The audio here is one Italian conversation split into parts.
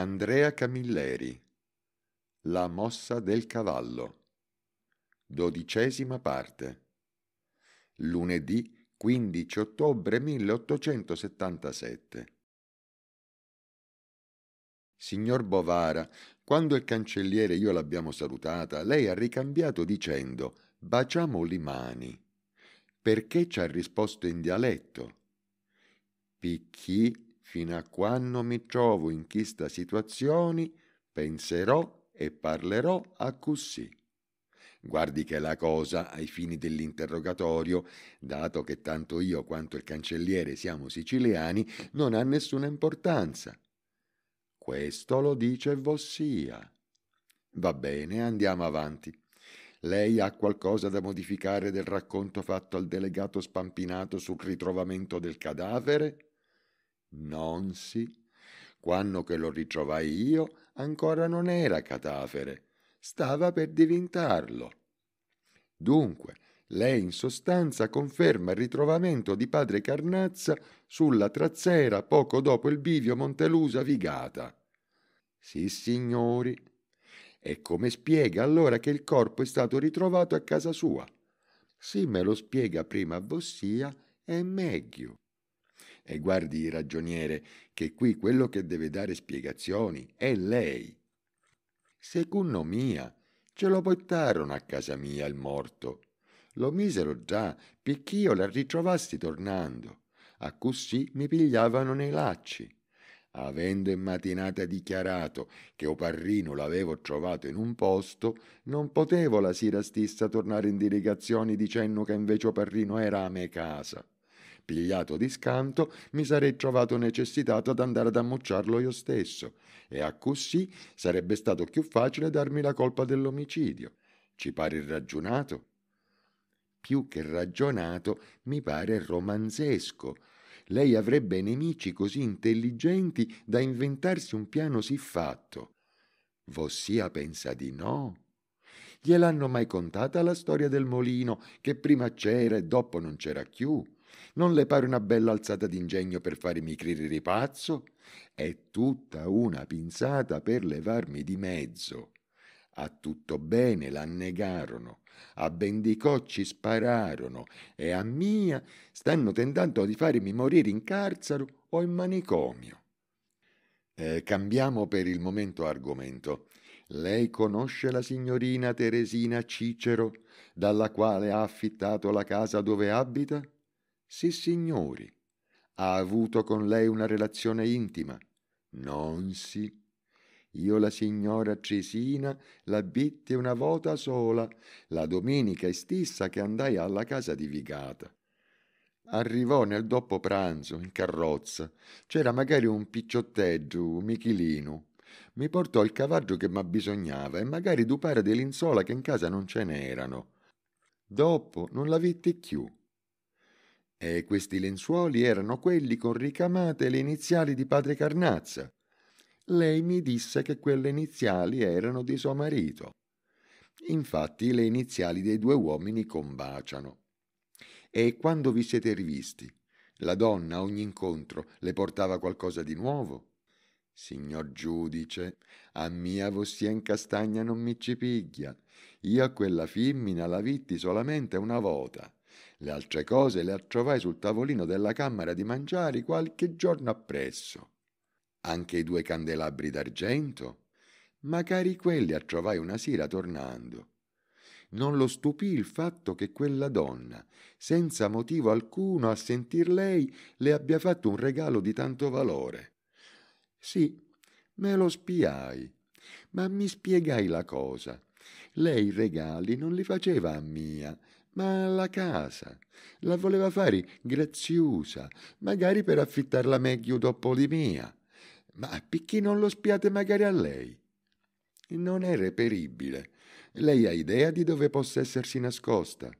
Andrea Camilleri La mossa del cavallo Dodicesima parte Lunedì 15 ottobre 1877 Signor Bovara, quando il cancelliere e io l'abbiamo salutata, lei ha ricambiato dicendo baciamo le mani. Perché ci ha risposto in dialetto? Picchi Fino a quando mi trovo in questa situazione, penserò e parlerò a così. Guardi che la cosa, ai fini dell'interrogatorio, dato che tanto io quanto il cancelliere siamo siciliani, non ha nessuna importanza. Questo lo dice Vossia. Va bene, andiamo avanti. Lei ha qualcosa da modificare del racconto fatto al delegato spampinato sul ritrovamento del cadavere? Non si. Quando che lo ritrovai io, ancora non era catafere, stava per diventarlo. Dunque, lei in sostanza conferma il ritrovamento di padre Carnazza sulla trazzera poco dopo il bivio Montelusa Vigata. Sì, signori. E come spiega allora che il corpo è stato ritrovato a casa sua? Sì, me lo spiega prima Vossia e meglio e guardi il ragioniere, che qui quello che deve dare spiegazioni è lei. Secondo mia, ce lo portarono a casa mia il morto. Lo misero già, picch'io la ritrovassi tornando. A così mi pigliavano nei lacci. Avendo in mattinata dichiarato che o parrino l'avevo trovato in un posto, non potevo la sera stessa tornare in delegazione dicendo che invece parrino era a me casa pigliato di scanto, mi sarei trovato necessitato ad andare ad ammucciarlo io stesso, e a così sarebbe stato più facile darmi la colpa dell'omicidio. Ci pare ragionato? Più che ragionato, mi pare romanzesco. Lei avrebbe nemici così intelligenti da inventarsi un piano siffatto. Vossia pensa di no? Gliel'hanno mai contata la storia del molino, che prima c'era e dopo non c'era più? Non le pare una bella alzata d'ingegno per farmi credere pazzo? È tutta una pinzata per levarmi di mezzo. A tutto bene l'annegarono, a Bendicocci spararono e a Mia stanno tentando di farmi morire in carcere o in manicomio. Eh, cambiamo per il momento argomento. Lei conosce la signorina Teresina Cicero, dalla quale ha affittato la casa dove abita? Sì, signori. Ha avuto con lei una relazione intima? Non sì. Io la signora Cesina la bitte una volta sola, la domenica stessa che andai alla casa di Vigata. Arrivò nel dopo pranzo in carrozza. C'era magari un picciotteggio, un michilino. Mi portò il cavaggio che m'abbisognava e magari due pare di linzola che in casa non ce n'erano. Dopo non la vitti più e questi lenzuoli erano quelli con ricamate le iniziali di padre Carnazza. Lei mi disse che quelle iniziali erano di suo marito. Infatti le iniziali dei due uomini combaciano. E quando vi siete rivisti, la donna a ogni incontro le portava qualcosa di nuovo? Signor giudice, a mia vossia in castagna non mi ci piglia. Io a quella femmina la vitti solamente una volta le altre cose le trovai sul tavolino della camera di mangiari qualche giorno appresso. Anche i due candelabri d'argento? Ma cari quelli a trovai una sera tornando. Non lo stupì il fatto che quella donna, senza motivo alcuno a sentir lei, le abbia fatto un regalo di tanto valore. Sì, me lo spiai, ma mi spiegai la cosa. Lei i regali non li faceva a mia, ma la casa. La voleva fare graziosa, magari per affittarla meglio dopo di mia. Ma perché non lo spiate magari a lei? Non è reperibile. Lei ha idea di dove possa essersi nascosta.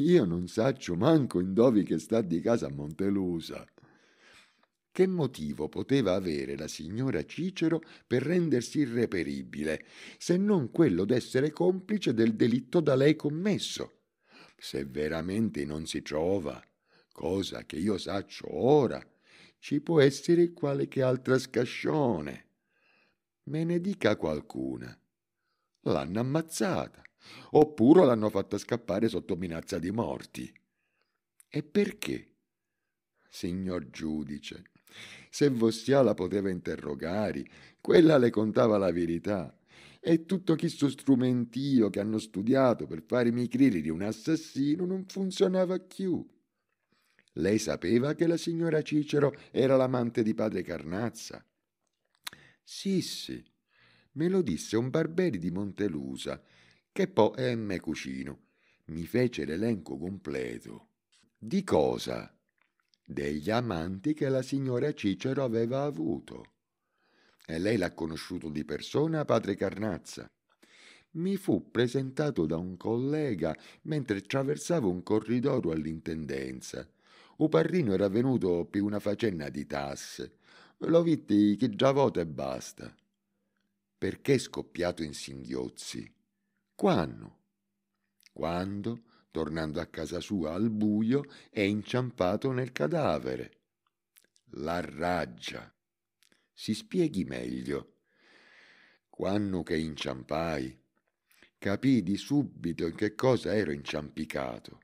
Io non saccio manco in dovi che sta di casa a Montelusa. Che motivo poteva avere la signora Cicero per rendersi irreperibile, se non quello d'essere complice del delitto da lei commesso? Se veramente non si trova, cosa che io saccio ora, ci può essere qualche altra scascione. Me ne dica qualcuna. L'hanno ammazzata, oppure l'hanno fatta scappare sotto minaccia di morti. E perché? Signor giudice, se Vostiala poteva interrogare, quella le contava la verità e tutto questo strumentio che hanno studiato per farmi credere di un assassino non funzionava più. Lei sapeva che la signora Cicero era l'amante di padre Carnazza? Sì, sì, me lo disse un barberi di Montelusa, che poi è me cucino. Mi fece l'elenco completo. Di cosa? Degli amanti che la signora Cicero aveva avuto e lei l'ha conosciuto di persona, padre Carnazza. Mi fu presentato da un collega mentre attraversavo un corridoio all'intendenza. Uparrino era venuto per una facenna di tasse. Lo vitti che già vota e basta. Perché scoppiato in singhiozzi? Quando? Quando, tornando a casa sua al buio, è inciampato nel cadavere. La raggia si spieghi meglio. Quando che inciampai, capii di subito in che cosa ero inciampicato.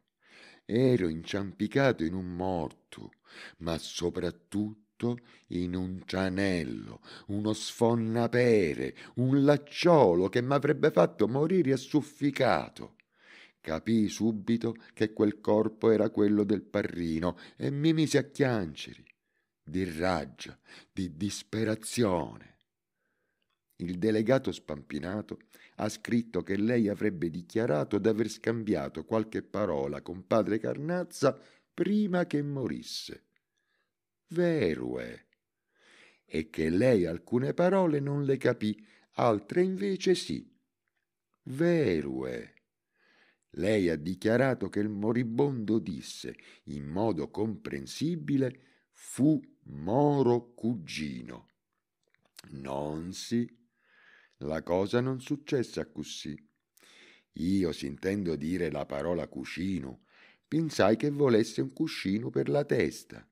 Ero inciampicato in un morto, ma soprattutto in un cianello, uno sfonnapere, un lacciolo che m'avrebbe fatto morire assufficato. Capii subito che quel corpo era quello del parrino e mi misi a chianceri di raggio, di disperazione. Il delegato spampinato ha scritto che lei avrebbe dichiarato d'aver scambiato qualche parola con padre Carnazza prima che morisse. Vero è. E che lei alcune parole non le capì, altre invece sì. Vero è. Lei ha dichiarato che il moribondo disse, in modo comprensibile, fu Moro cugino. Non si. La cosa non successe a così. Io, sentendo dire la parola cucino, pensai che volesse un cuscino per la testa.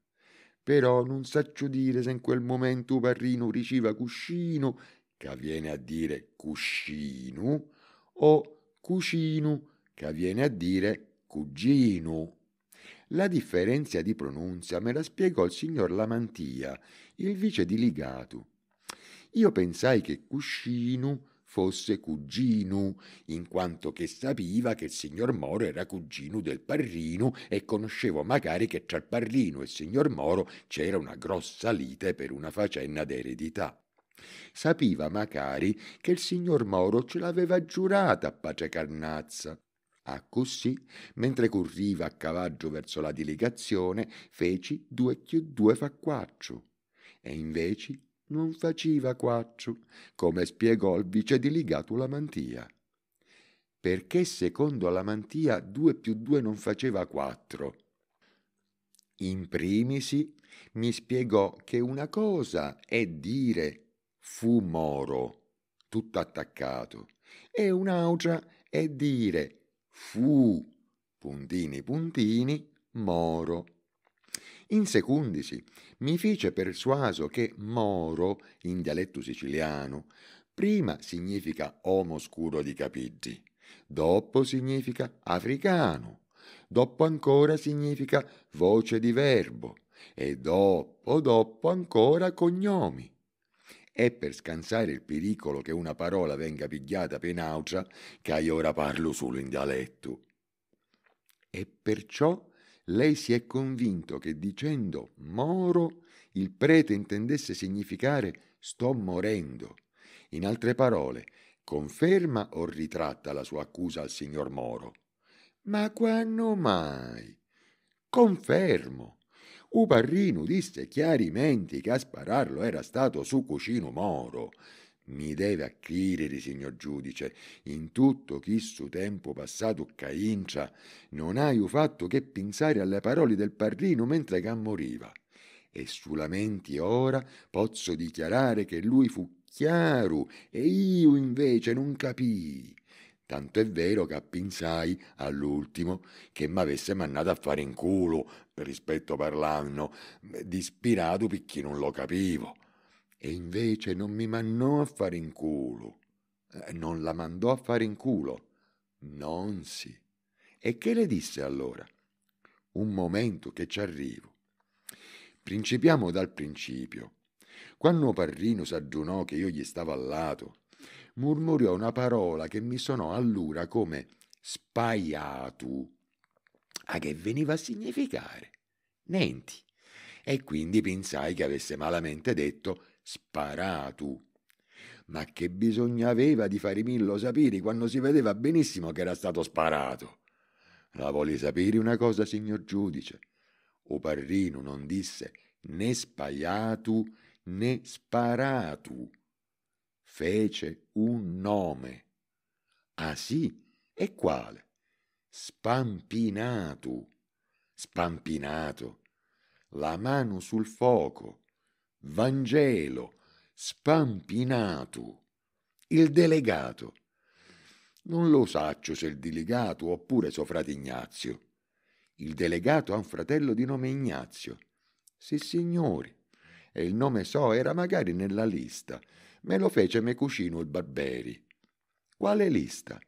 Però non saccio dire se in quel momento Parrino riceva cuscino, che viene a dire cuscino, o cucino, che viene a dire cugino. La differenza di pronuncia me la spiegò il signor Lamantia, il vice di Ligatu. Io pensai che Cuscinu fosse cugino, in quanto che sapeva che il signor Moro era cugino del Parrino e conoscevo magari che tra il Parrino e il signor Moro c'era una grossa lite per una faccenda d'eredità. Sapiva magari che il signor Moro ce l'aveva giurata a pace carnazza a mentre corriva a cavaggio verso la delegazione, feci due più due fa quattro. E invece non faceva quattro, come spiegò il vice delegato Lamantia. Perché secondo Lamantia due più due non faceva quattro? In primisi mi spiegò che una cosa è dire fu moro, tutto attaccato, e un'altra è dire fu, puntini puntini, Moro. In secundisi mi fece persuaso che Moro, in dialetto siciliano, prima significa omo scuro di capigli, dopo significa africano, dopo ancora significa voce di verbo e dopo, dopo ancora cognomi è per scansare il pericolo che una parola venga pigliata per naucea, che io ora parlo solo in dialetto. E perciò lei si è convinto che dicendo moro il prete intendesse significare sto morendo. In altre parole, conferma o ritratta la sua accusa al signor Moro. Ma quando mai? Confermo. Uparrino disse chiaramente che a spararlo era stato su cucino Moro. Mi deve acchiriri, signor giudice, in tutto questo tempo passato caincia, non hai fatto che pensare alle parole del parrino mentre che moriva. E solamente ora posso dichiarare che lui fu chiaro e io invece non capii. Tanto è vero che appinsai all'ultimo che mi avesse mandato a fare in culo, rispetto parlando, dispirato perché non lo capivo. E invece non mi mandò a fare in culo. Eh, non la mandò a fare in culo. Non si. E che le disse allora? Un momento che ci arrivo. Principiamo dal principio. Quando Parrino s'adunò che io gli stavo al lato murmurò una parola che mi sonò allora come spaiatu, a che veniva a significare nenti, e quindi pensai che avesse malamente detto sparatu. Ma che bisogno aveva di fare Millo sapere quando si vedeva benissimo che era stato sparato? La vuole sapere una cosa, signor giudice? O Parrino non disse né spaiatu né sparatu fece un nome. Ah sì? E quale? Spampinato. Spampinato. La mano sul fuoco. Vangelo. Spampinato. Il delegato. Non lo saccio se il delegato oppure suo frate Ignazio. Il delegato ha un fratello di nome Ignazio. Sì, signori. E il nome so era magari nella lista me lo fece Mecucino il Barberi. Quale lista?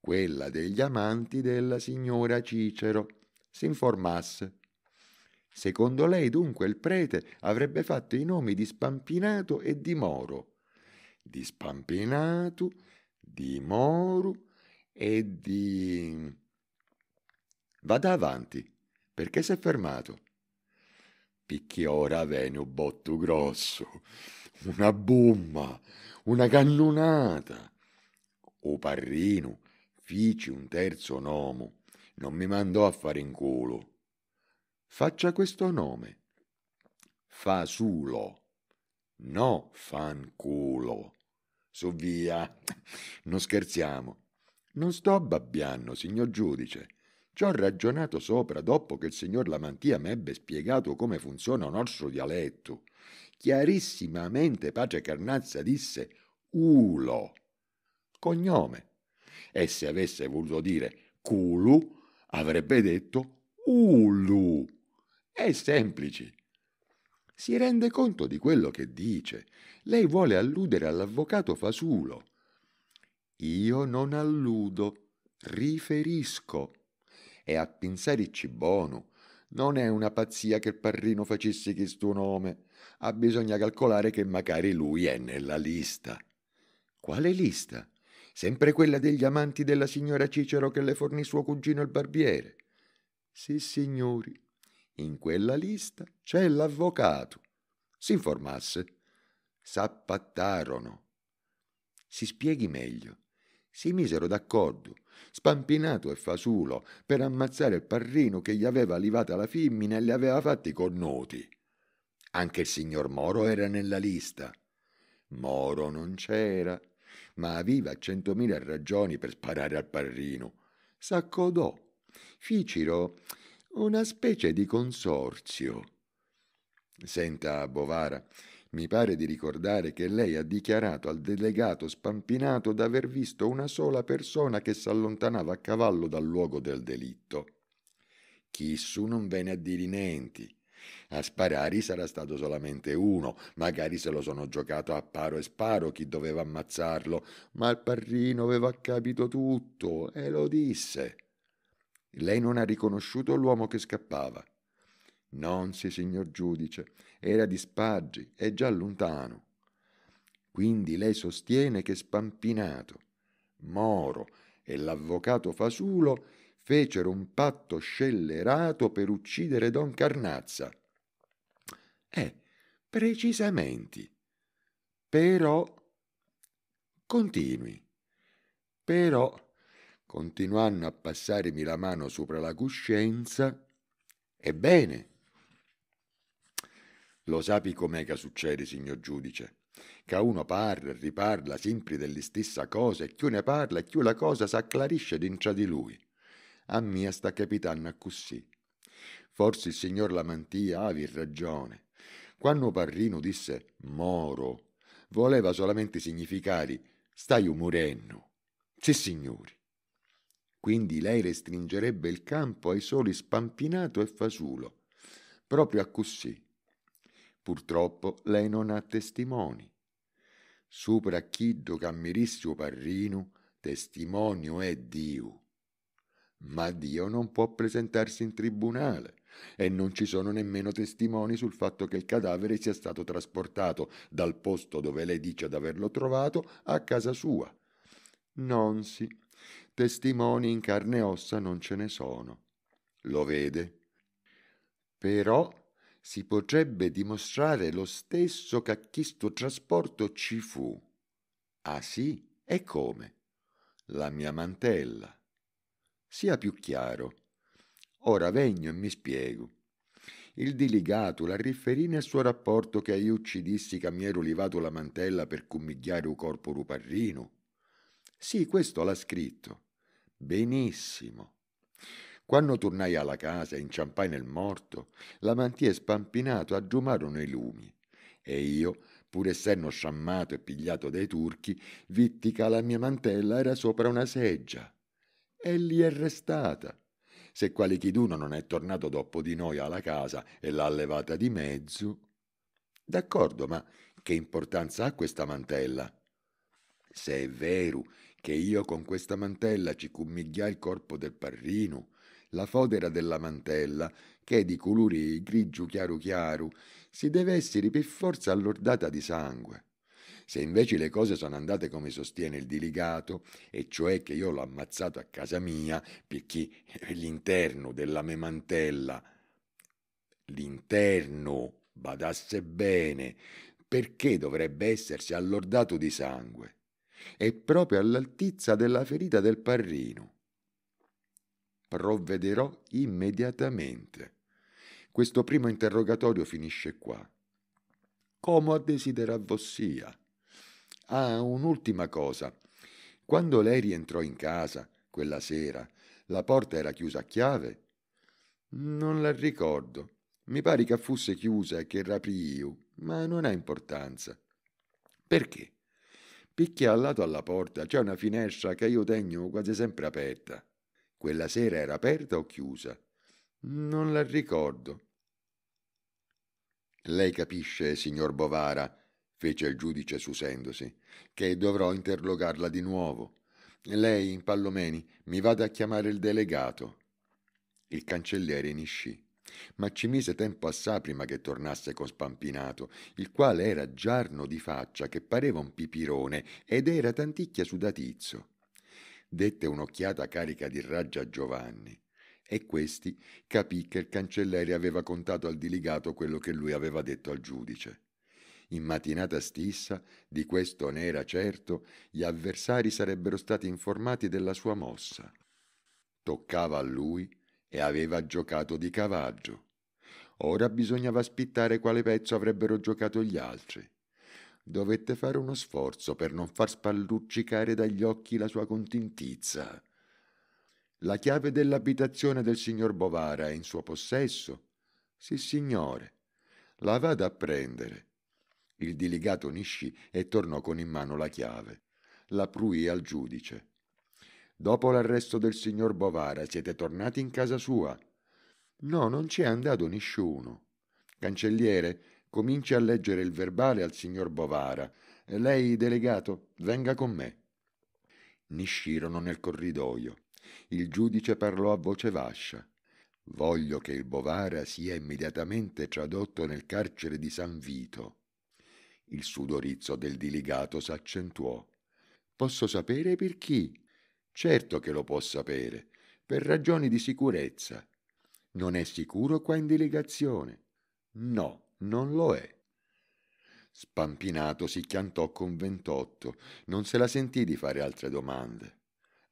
Quella degli amanti della signora Cicero, si informasse. Secondo lei dunque il prete avrebbe fatto i nomi di Spampinato e di Moro. Di Spampinato, di Moro e di... Vada avanti, perché si è fermato. Picchiora vene botto grosso una bomba, una cannonata. O Parrino fici un terzo nome, non mi mandò a fare in culo. Faccia questo nome. Fasulo. No, fanculo. Su via. Non scherziamo. Non sto babbiando, signor giudice. Ci ho ragionato sopra dopo che il signor Lamantia mi ebbe spiegato come funziona un nostro dialetto chiarissimamente Pace Carnazza disse Ulo, cognome, e se avesse voluto dire Culu avrebbe detto Ulu. È semplice. Si rende conto di quello che dice. Lei vuole alludere all'avvocato Fasulo. Io non alludo, riferisco. E a pensarci buono, non è una pazzia che il parrino facesse questo nome. Ah, bisogna calcolare che magari lui è nella lista. Quale lista? Sempre quella degli amanti della signora Cicero che le fornì suo cugino il barbiere. Sì, signori, in quella lista c'è l'avvocato. Si informasse. S'appattarono. Si spieghi meglio si misero d'accordo, spampinato e fasulo, per ammazzare il parrino che gli aveva livata la femmina e le aveva fatti connoti. Anche il signor Moro era nella lista. Moro non c'era, ma aveva centomila ragioni per sparare al parrino. S'accodò. Ficiro una specie di consorzio. Senta, Bovara, mi pare di ricordare che lei ha dichiarato al delegato spampinato d'aver visto una sola persona che s'allontanava a cavallo dal luogo del delitto. Chissù non venne a dire niente. A sparare sarà stato solamente uno, magari se lo sono giocato a paro e sparo chi doveva ammazzarlo, ma il parrino aveva capito tutto e lo disse. Lei non ha riconosciuto l'uomo che scappava. Non si, signor giudice, era di Spaggi è già lontano. Quindi lei sostiene che Spampinato, Moro e l'avvocato Fasulo fecero un patto scellerato per uccidere Don Carnazza. Eh, precisamente. Però... Continui. Però, continuando a passarmi la mano sopra la coscienza, ebbene, lo sapi com'è che succede, signor giudice? Che uno parla, e riparla sempre delle stesse cose e chi ne parla e chi la cosa s'acclarisce dintra di lui. A mia sta capitando accussì. Forse il signor Lamantia avi ragione. Quando Parrino disse moro, voleva solamente significare stai umorendo. Sì, signori. Quindi lei restringerebbe il campo ai soli spampinato e fasulo, proprio a accussì Purtroppo lei non ha testimoni. Supra chiddo cammirissimo parrino, testimonio è Dio. Ma Dio non può presentarsi in tribunale e non ci sono nemmeno testimoni sul fatto che il cadavere sia stato trasportato dal posto dove lei dice ad averlo trovato a casa sua. Non si. Testimoni in carne e ossa non ce ne sono. Lo vede. Però si potrebbe dimostrare lo stesso che cacchisto trasporto ci fu. Ah sì? E come? La mia mantella. Sia più chiaro. Ora vegno e mi spiego. Il diligato la riferì nel suo rapporto che io ci dissi che mi ero levato la mantella per cummigliare un corpo ruparrino. Sì, questo l'ha scritto. Benissimo. Quando tornai alla casa e inciampai nel morto, la mantia spampinato aggiumarono i lumi e io, pur essendo sciammato e pigliato dai turchi, vitti che la mia mantella era sopra una seggia. E lì è restata. Se quale chiduno non è tornato dopo di noi alla casa e l'ha levata di mezzo. D'accordo, ma che importanza ha questa mantella? Se è vero che io con questa mantella ci cummigliai il corpo del parrino, la fodera della mantella, che è di colore grigio chiaro chiaro, si deve essere per forza allordata di sangue. Se invece le cose sono andate come sostiene il diligato, e cioè che io l'ho ammazzato a casa mia perché l'interno della mia mantella, l'interno, badasse bene, perché dovrebbe essersi allordato di sangue? È proprio all'altezza della ferita del parrino provvederò immediatamente. Questo primo interrogatorio finisce qua. Como desidera vossia? Ah, un'ultima cosa. Quando lei rientrò in casa quella sera, la porta era chiusa a chiave? Non la ricordo. Mi pare che fosse chiusa e che rapii ma non ha importanza. Perché? Picchia al lato alla porta c'è una finestra che io tengo quasi sempre aperta. Quella sera era aperta o chiusa? Non la ricordo. Lei capisce, signor Bovara, fece il giudice susendosi, che dovrò interrogarla di nuovo. Lei, in Pallomeni, mi vada a chiamare il delegato. Il cancelliere iniscì, ma ci mise tempo assai prima che tornasse con Spampinato, il quale era giarno di faccia che pareva un pipirone ed era tanticchia sudatizio dette un'occhiata carica di raggia a Giovanni e questi capì che il cancelliere aveva contato al diligato quello che lui aveva detto al giudice. In mattinata stessa, di questo ne era certo, gli avversari sarebbero stati informati della sua mossa. Toccava a lui e aveva giocato di cavaggio. Ora bisognava spittare quale pezzo avrebbero giocato gli altri dovette fare uno sforzo per non far spalluccicare dagli occhi la sua contentizza. La chiave dell'abitazione del signor Bovara è in suo possesso? Sì, signore. La vada a prendere. Il diligato niscì e tornò con in mano la chiave. La pruì al giudice. Dopo l'arresto del signor Bovara siete tornati in casa sua? No, non ci è andato nessuno. Cancelliere, Cominci a leggere il verbale al signor Bovara. Lei, delegato, venga con me. Niscirono nel corridoio. Il giudice parlò a voce vascia. Voglio che il Bovara sia immediatamente tradotto nel carcere di San Vito. Il sudorizzo del diligato s'accentuò. Posso sapere per chi? Certo che lo può sapere, per ragioni di sicurezza. Non è sicuro qua in delegazione? No non lo è. Spampinato si chiantò con ventotto, non se la sentì di fare altre domande.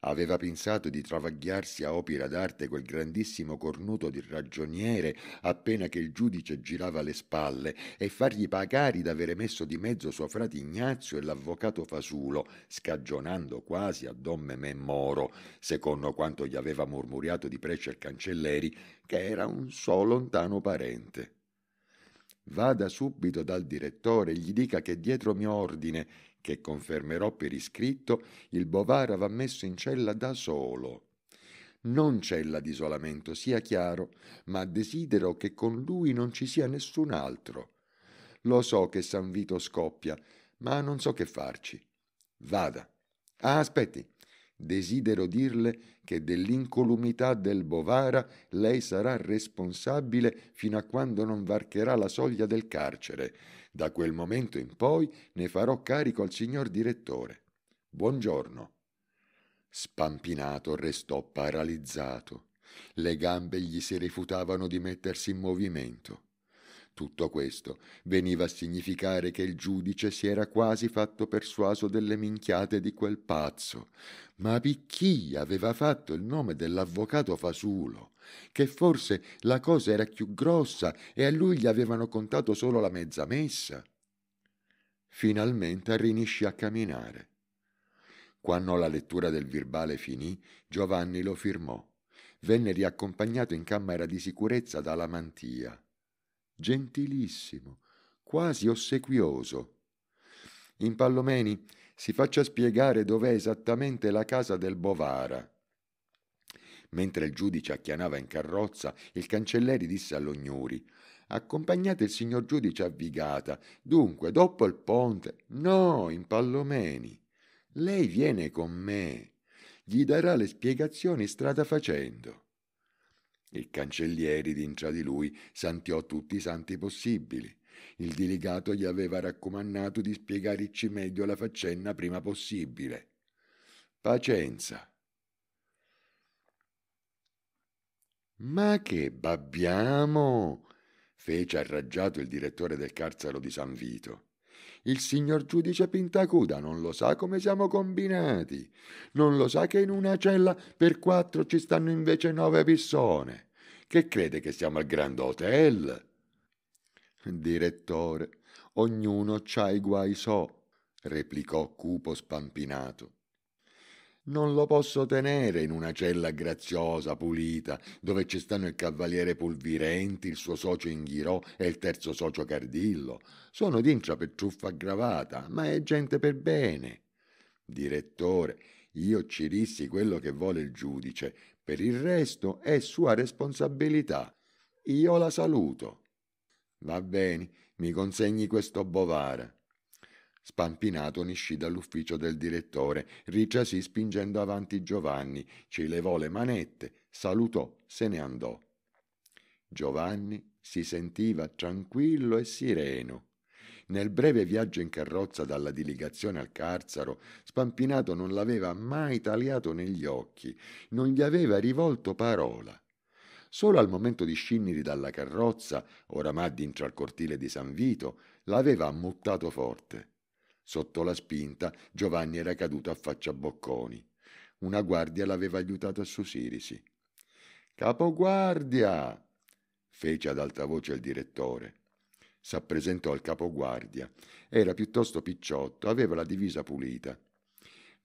Aveva pensato di travagliarsi a opera d'arte quel grandissimo cornuto di ragioniere appena che il giudice girava le spalle e fargli pagare d'avere messo di mezzo suo frate Ignazio e l'avvocato Fasulo, scagionando quasi a Don Memè Moro, secondo quanto gli aveva mormoriato di il Cancelleri, che era un suo lontano parente vada subito dal direttore e gli dica che dietro mio ordine, che confermerò per iscritto, il Bovara va messo in cella da solo. Non cella di isolamento, sia chiaro, ma desidero che con lui non ci sia nessun altro. Lo so che San Vito scoppia, ma non so che farci. Vada. Ah, aspetti. Desidero dirle che dell'incolumità del Bovara lei sarà responsabile fino a quando non varcherà la soglia del carcere. Da quel momento in poi ne farò carico al signor direttore. Buongiorno. Spampinato restò paralizzato. Le gambe gli si rifiutavano di mettersi in movimento. Tutto questo veniva a significare che il giudice si era quasi fatto persuaso delle minchiate di quel pazzo. Ma Picchi aveva fatto il nome dell'avvocato Fasulo, che forse la cosa era più grossa e a lui gli avevano contato solo la mezza messa. Finalmente rinisci a camminare. Quando la lettura del verbale finì, Giovanni lo firmò. Venne riaccompagnato in camera di sicurezza dalla mantia gentilissimo, quasi ossequioso. In Pallomeni si faccia spiegare dov'è esattamente la casa del Bovara. Mentre il giudice acchianava in carrozza, il cancelleri disse all'ognuri Accompagnate il signor giudice a Vigata, dunque dopo il ponte. No, in Pallomeni. Lei viene con me. Gli darà le spiegazioni strada facendo. Il cancellieri d'intra di lui santiò tutti i santi possibili. Il delegato gli aveva raccomandato di spiegarci meglio la faccenda prima possibile. Pacenza. Ma che babbiamo! fece arraggiato il direttore del carcero di San Vito. Il signor giudice Pintacuda non lo sa come siamo combinati. Non lo sa che in una cella per quattro ci stanno invece nove persone. Che crede che siamo al Grand Hotel? Direttore, ognuno c'ha i guai so, replicò Cupo spampinato. Non lo posso tenere in una cella graziosa, pulita, dove ci stanno il cavaliere Pulvirenti, il suo socio Inghirò e il terzo socio Cardillo. Sono d'intra per truffa aggravata, ma è gente per bene. Direttore, io ci rissi quello che vuole il giudice, per il resto è sua responsabilità. Io la saluto. Va bene, mi consegni questo bovara. Spampinato ne uscì dall'ufficio del direttore, ricciasì spingendo avanti Giovanni, ci levò le manette, salutò, se ne andò. Giovanni si sentiva tranquillo e sireno. Nel breve viaggio in carrozza dalla diligazione al Carzaro, Spampinato non l'aveva mai tagliato negli occhi, non gli aveva rivolto parola. Solo al momento di scindere dalla carrozza, oramai dintra al cortile di San Vito, l'aveva ammuttato forte. Sotto la spinta Giovanni era caduto a faccia a bocconi. Una guardia l'aveva aiutato a susirisi. Capoguardia! fece ad alta voce il direttore. S'appresentò al capoguardia. Era piuttosto picciotto, aveva la divisa pulita.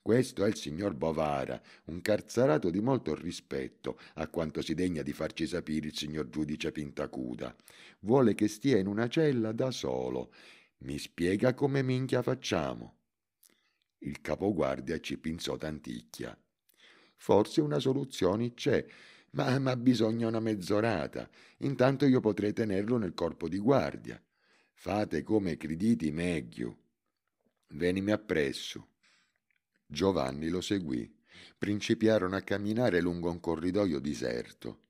Questo è il signor Bovara, un carzarato di molto rispetto, a quanto si degna di farci sapere il signor giudice Pintacuda. Vuole che stia in una cella da solo mi spiega come minchia facciamo. Il capoguardia ci pinzò tanticchia. Forse una soluzione c'è, ma, ma bisogna una mezz'orata. Intanto io potrei tenerlo nel corpo di guardia. Fate come crediti meglio. Venimi appresso. Giovanni lo seguì. Principiarono a camminare lungo un corridoio deserto.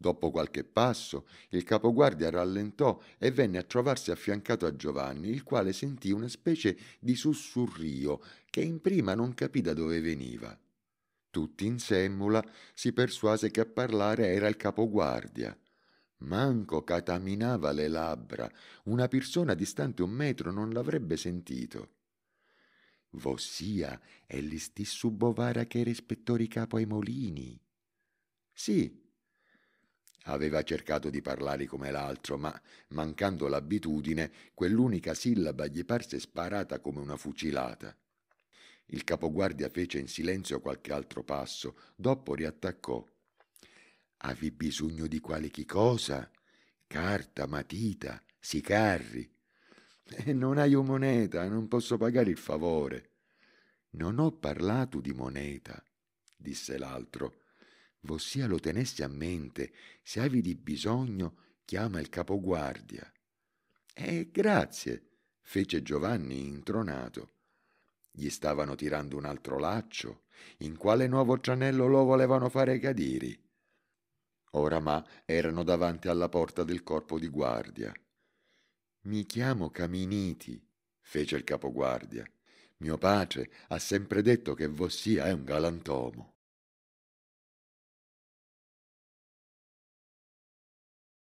Dopo qualche passo, il capoguardia rallentò e venne a trovarsi affiancato a Giovanni, il quale sentì una specie di sussurrio che in prima non capì da dove veniva. Tutti in semmula si persuase che a parlare era il capoguardia. Manco cataminava le labbra, una persona distante un metro non l'avrebbe sentito. Vossia è l'istisso bovara che era ispettore capo ai molini. Sì, Aveva cercato di parlare come l'altro, ma, mancando l'abitudine, quell'unica sillaba gli parse sparata come una fucilata. Il capoguardia fece in silenzio qualche altro passo, dopo riattaccò. Avevi bisogno di qualche cosa? Carta, matita, sicarri. E eh, non hai un moneta, non posso pagare il favore. Non ho parlato di moneta, disse l'altro vossia lo tenesse a mente, se avi di bisogno chiama il capoguardia. Eh, grazie, fece Giovanni intronato. Gli stavano tirando un altro laccio. In quale nuovo tranello lo volevano fare cadiri? Oramai erano davanti alla porta del corpo di guardia. Mi chiamo Caminiti, fece il capoguardia. Mio padre ha sempre detto che vossia è un galantomo.